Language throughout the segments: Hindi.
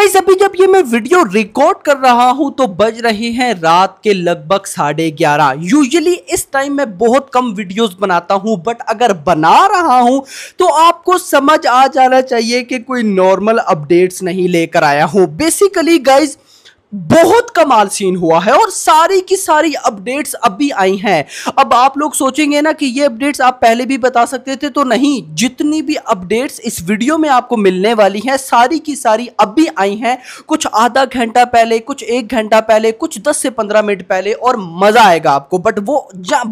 गाइज अभी जब ये मैं वीडियो रिकॉर्ड कर रहा हूँ तो बज रहे हैं रात के लगभग साढ़े ग्यारह यूजली इस टाइम मैं बहुत कम वीडियोस बनाता हूँ बट अगर बना रहा हूँ तो आपको समझ आ जाना चाहिए कि कोई नॉर्मल अपडेट्स नहीं लेकर आया हूँ बेसिकली गाइज़ बहुत कमाल सीन हुआ है और सारी की सारी अपडेट्स अभी आई हैं अब आप लोग सोचेंगे ना कि ये अपडेट्स आप पहले भी बता सकते थे तो नहीं जितनी भी अपडेट्स इस वीडियो में आपको मिलने वाली हैं सारी की सारी अभी आई हैं कुछ आधा घंटा पहले कुछ एक घंटा पहले कुछ 10 से 15 मिनट पहले और मज़ा आएगा आपको बट वो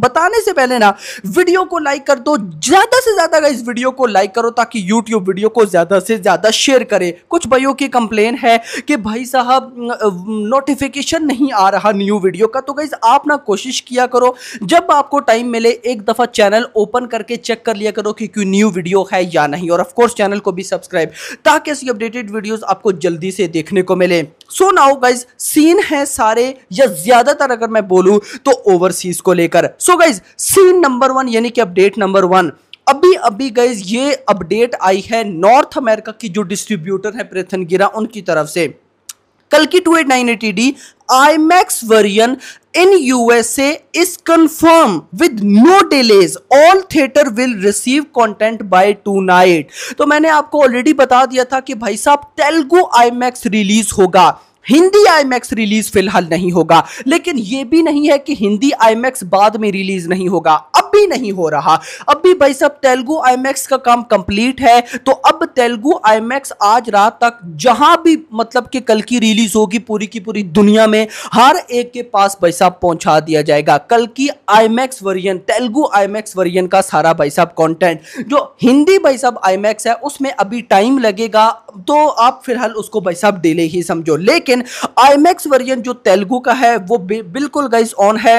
बताने से पहले ना वीडियो को लाइक कर दो ज़्यादा से ज़्यादा इस वीडियो को लाइक करो ताकि यूट्यूब वीडियो को ज़्यादा से ज़्यादा शेयर करे कुछ भाइयों की कंप्लेन है कि भाई साहब नोटिफिकेशन नहीं आ रहा न्यू वीडियो का तो गाइज आप ना कोशिश किया करो जब आपको टाइम मिले एक दफ़ा चैनल ओपन करके चेक कर लिया करो कि क्यों न्यू वीडियो है या नहीं और ऑफकोर्स चैनल को भी सब्सक्राइब ताकि ऐसी अपडेटेड वीडियोस आपको जल्दी से देखने को मिले सो नाउ गाइज सीन है सारे या ज़्यादातर अगर मैं बोलूं तो ओवरसीज़ को लेकर so guys scene number one यानी कि अपडेट नंबर वन अभी अभी गाइज ये अपडेट आई है नॉर्थ अमेरिका की जो डिस्ट्रीब्यूटर है प्रेथन गिरा उनकी तरफ से कल की two eight nine eighty D IMAX IMAX version in is is with no delays all theatre will receive receive content tonight तो मैंने आपको ऑलरेडी बता दिया था कि भाई साहब तेलुगु IMAX रिलीज होगा हिंदी आईमैक्स रिलीज फिलहाल नहीं होगा लेकिन यह भी नहीं है कि हिंदी आईमैक्स बाद में रिलीज नहीं होगा अब भी नहीं हो रहा अब भी भाई साहब तेलुगु आईमैक्स का काम कंप्लीट है तो अब तेलुगु आईमैक्स आज रात तक जहां भी मतलब कि कल की रिलीज होगी पूरी की पूरी दुनिया में हर एक के पास भाई साहब पहुंचा दिया जाएगा कल की IMAX version Telugu IMAX version का सारा भाई साहब कॉन्टेंट जो हिंदी भाई साहब आईमैक्स है उसमें अभी टाइम लगेगा तो आप फिलहाल उसको भाई साहब डेले ही समझो लेकिन आईमैक्स वर्जन जो तेलुगु का है वो बिल्कुल गाइस ऑन है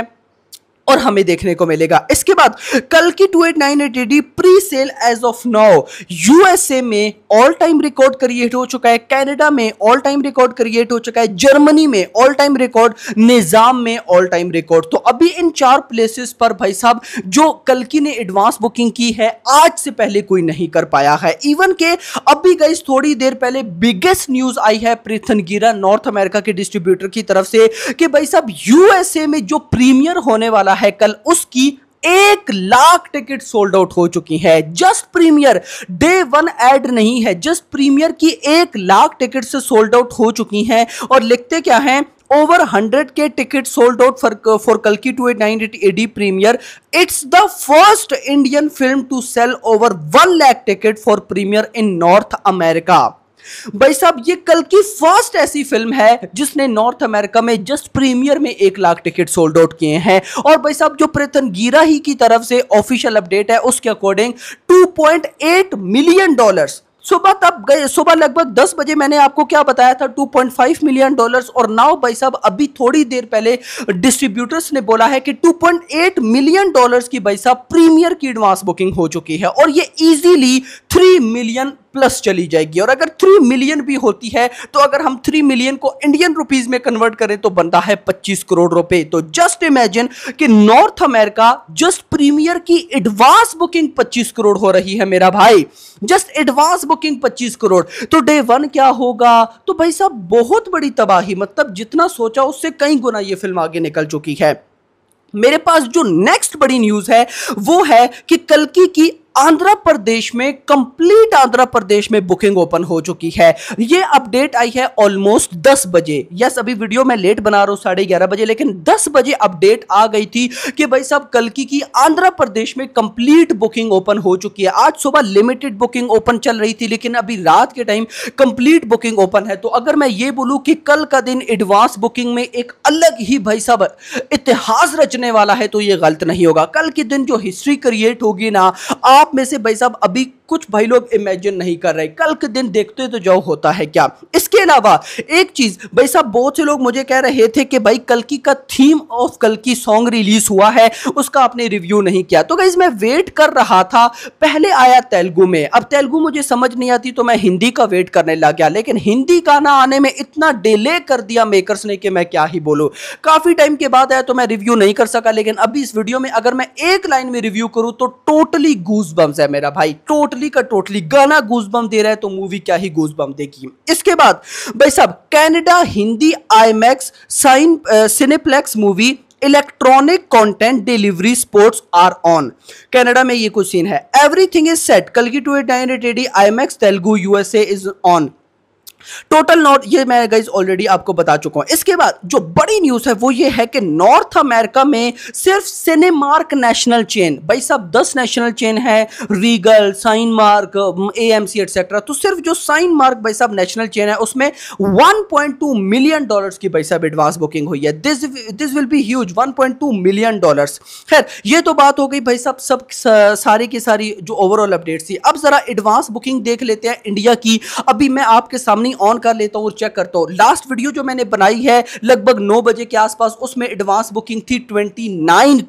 और हमें देखने को मिलेगा इसके बाद कल की two eight nine eight AD pre sale as of now USA में ऑल टाइम रिकॉर्ड क्रिएट हो चुका है कैनेडा में ऑल टाइम रिकॉर्ड क्रिएट हो चुका है जर्मनी में ऑल टाइम रिकॉर्ड निजाम में ऑल टाइम रिकॉर्ड तो अभी इन चार प्लेसेस पर भाई साहब जो कल की ने एडवांस बुकिंग की है आज से पहले कोई नहीं कर पाया है इवन के अभी गई थोड़ी देर पहले बिगेस्ट न्यूज आई है प्रीथन गिरा नॉर्थ अमेरिका के डिस्ट्रीब्यूटर की तरफ से कि भाई साहब यूएसए में जो प्रीमियर होने वाला है कल उसकी एक लाख टिकट सोल्ड आउट हो चुकी है just premiere day one add नहीं है जस्ट प्रीमियर की एक लाख टिकट से सोल्ड आउट हो चुकी हैं और लिखते क्या हैं ओवर हंड्रेड के ticket sold out for for की two eight nine eight AD premiere it's the first Indian film to sell over one lakh ticket for premiere in North America भाई साहब ये कल की फर्स्ट ऐसी फिल्म है जिसने नॉर्थ अमेरिका में जस्ट प्रीमियर में एक लाख टिकट सोल्ड आउट किए हैं और भाई साहब जो प्रतन गीरा ही की तरफ से ऑफिशियल अपडेट है उसके अकॉर्डिंग 2.8 मिलियन डॉलर्स सुबह तब गए सुबह लगभग 10 बजे मैंने आपको क्या बताया था 2.5 मिलियन डॉलर्स और नाउ भाई साहब अभी थोड़ी देर पहले डिस्ट्रीब्यूटर्स ने बोला है कि 2.8 मिलियन डॉलर्स की भाई साहब प्रीमियर की एडवांस बुकिंग हो चुकी है और ये इजीली 3 मिलियन प्लस चली जाएगी और अगर थ्री मिलियन भी होती है तो अगर हम थ्री मिलियन को इंडियन रुपीज में कन्वर्ट करें तो बनता है पच्चीस करोड़ रुपए तो जस्ट इमेजिन कि नॉर्थ अमेरिका जस्ट प्रीमियर की एडवांस बुकिंग पच्चीस करोड़ हो रही है मेरा भाई जस्ट एडवांस बुकिंग पच्चीस करोड़ तो डे वन क्या होगा तो भाई साहब बहुत बड़ी तबाही मतलब जितना सोचा उससे कई गुना यह फिल्म आगे निकल चुकी है मेरे पास जो नेक्स्ट बड़ी न्यूज है वो है कि कलकी की आंध्र प्रदेश में कंप्लीट आंध्र प्रदेश में बुकिंग ओपन हो चुकी है ये अपडेट आई है ऑलमोस्ट 10 बजे यस अभी वीडियो में लेट बना रहा हूं साढ़े ग्यारह बजे लेकिन 10 बजे अपडेट आ गई थी कि भाई साहब कल की, की आंध्र प्रदेश में कंप्लीट बुकिंग ओपन हो चुकी है आज सुबह लिमिटेड बुकिंग ओपन चल रही थी लेकिन अभी रात के टाइम कंप्लीट बुकिंग ओपन है तो अगर मैं ये बोलूँ कि कल का दिन एडवांस बुकिंग में एक अलग ही भाई साहब इतिहास रचने वाला है तो ये गलत नहीं होगा कल के दिन जो हिस्ट्री क्रिएट होगी ना आप आप में से भाई साहब अभी कुछ भाई लोग इमेजिन नहीं कर रहे कल के दिन देखते तो जाओ होता है क्या इसके अलावा एक चीज़ भाई साहब बहुत से लोग मुझे कह रहे थे कि भाई कलकी का थीम ऑफ कलकी सॉन्ग रिलीज हुआ है उसका आपने रिव्यू नहीं किया तो गाइज मैं वेट कर रहा था पहले आया तेलुगु में अब तेलुगु मुझे समझ नहीं आती तो मैं हिंदी का वेट करने लग गया लेकिन हिंदी गाना आने में इतना डिले कर दिया मेकर्स ने कि मैं क्या ही बोलूँ काफ़ी टाइम के बाद आया तो मैं रिव्यू नहीं कर सका लेकिन अभी इस वीडियो में अगर मैं एक लाइन में रिव्यू करूँ तो टोटली गूज बम्स है मेरा भाई टोटली टोटली का टोटली गाना गूजबम दे रहा है तो मूवी क्या ही गूजबम देगी इसके बाद भाई साहब Canada Hindi IMAX cine Cineplex movie electronic content delivery sports are on Canada में ये कुछ सीन है एवरीथिंग इज सेट कल की two eight nine eight AD I IMAX Telugu USA is on total north ये मैं गाइज ऑलरेडी आपको बता चुका हूं इसके बाद जो बड़ी न्यूज़ है वो ये है कि नॉर्थ अमेरिका में सिर्फ सिनेमार्क नेशनल चेन भाई सब दस नेशनल चेन है Regal Cinemark A M C etcetera तो सिर्फ जो साइन मार्क भाई साहब नेशनल चेन है उसमें 1.2 मिलियन डॉलर्स की भाई साहब एडवांस बुकिंग हुई है this this will be huge 1.2 million dollars खैर ये तो बात हो गई भाई साहब सब सारी की सारी जो ओवरऑल अपडेट थी अब ज़रा एडवांस बुकिंग देख लेते हैं इंडिया की अभी मैं आपके सामने मॉर्निंग ऑन कर लेता हूँ और चेक करता हूँ लास्ट वीडियो जो मैंने बनाई है लगभग नौ बजे के आसपास उसमें एडवांस बुकिंग थी ट्वेंटी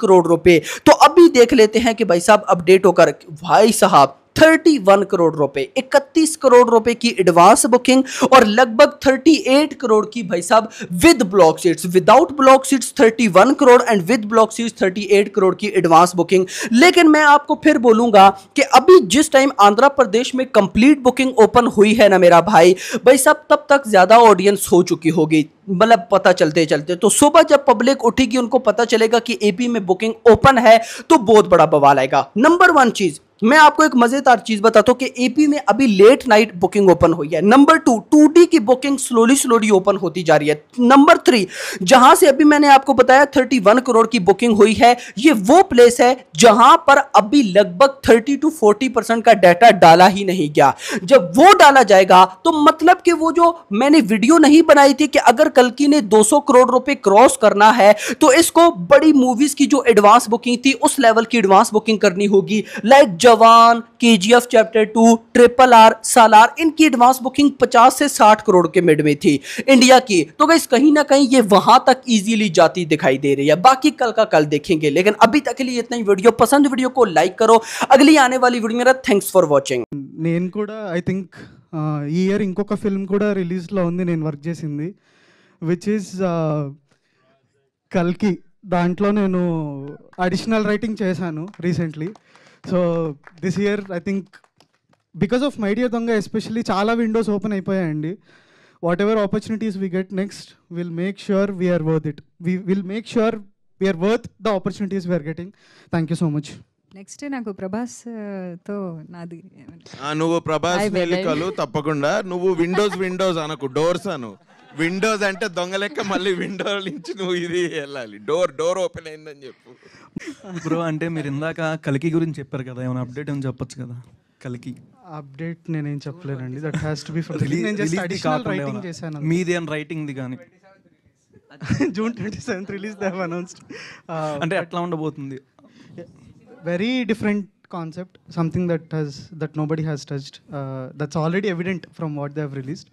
करोड़ रुपए तो अभी देख लेते हैं कि भाई साहब अपडेट होकर भाई साहब 31 करोड़ रुपए 31 करोड़ रुपए की एडवांस बुकिंग और लगभग 38 करोड़ की भाई साहब with block seats without block seats 31 crore and with block seats 38 crore की एडवांस बुकिंग लेकिन मैं आपको फिर बोलूंगा कि अभी जिस टाइम आंध्र प्रदेश में कंप्लीट बुकिंग ओपन हुई है ना मेरा भाई भाई साहब तब तक ज्यादा ऑडियंस हो चुकी होगी मतलब पता चलते चलते तो सुबह जब पब्लिक उठेगी उनको पता चलेगा कि एपी में बुकिंग ओपन है तो बहुत बड़ा बवाल आएगा नंबर वन चीज मैं आपको एक मजेदार चीज बताता हूँ कि एपी में अभी लेट नाइट बुकिंग ओपन हुई है नंबर टू टू डी की बुकिंग स्लोली स्लोली ओपन होती जा रही है नंबर थ्री जहां से अभी मैंने आपको बताया थर्टी वन करोड़ की बुकिंग हुई है ये वो प्लेस है जहां पर अभी लगभग थर्टी टू फोर्टी परसेंट का डाटा डाला ही नहीं गया जब वो डाला जाएगा तो मतलब कि वो जो मैंने वीडियो नहीं बनाई थी कि अगर कलकी ने दो सौ करोड़ रुपए क्रॉस करना है तो इसको बड़ी मूवीज की जो एडवांस बुकिंग थी उस लेवल की एडवांस बुकिंग करनी होगी like Jawan K G F chapter two triple R Salaar इनकी एडवांस बुकिंग 50 से 60 करोड़ के मिड में थी इंडिया की तो गई कहीं ना कहीं ये वहां तक इजीली जाती दिखाई दे रही है बाकी कल का कल देखेंगे लेकिन अभी तक के लिए इतना ही वीडियो पसंद वीडियो को लाइक करो अगली आने वाली वीडियो मेरा thanks for watching I think year इंकोक फिल्म रिज वर्क विच कल की दाटो नैन additional writing which recently so this year I think because of మైడియా దొంగ ఎస్పెషల్లీ చాలా విండోస్ ఓపెన్ అయిపోయాయండి whatever opportunities we get next will make sure we're worth it we will make sure we're worth the opportunities we are getting thank you so much next నాకు ప్రభాస్ uh, తో నాది నువ్వు ప్రభాస్ తప్పకుండా నువ్వు విండోస్ విండోస్ అనకు డోర్స్ అను విండోస్ అంటే దొంగ లెక్క మళ్ళీ విండో నుంచి నువ్వు ఇది వెళ్ళాలి డోర్ డోర్ ఓపెన్ అయిందని చెప్పు బ్రో అంటే మీరు ఇందాక కలికి గురించి చెప్పారు కదా ఏమైనా అప్డేట్ ఏమైనా చెప్పొచ్చు కదా కలికి అప్డేట్ నేనేం చెప్పలేనండి that has to be for నేను జస్ట్ అడిషనల్ రైటింగ్ చేశాను రైటింగ్ రైటింగ్ది కానీ June twenty seventh release they announced అంటే ఎట్లా ఉండబోతుంది very different concept something that has that nobody has touched that's already evident from what they have released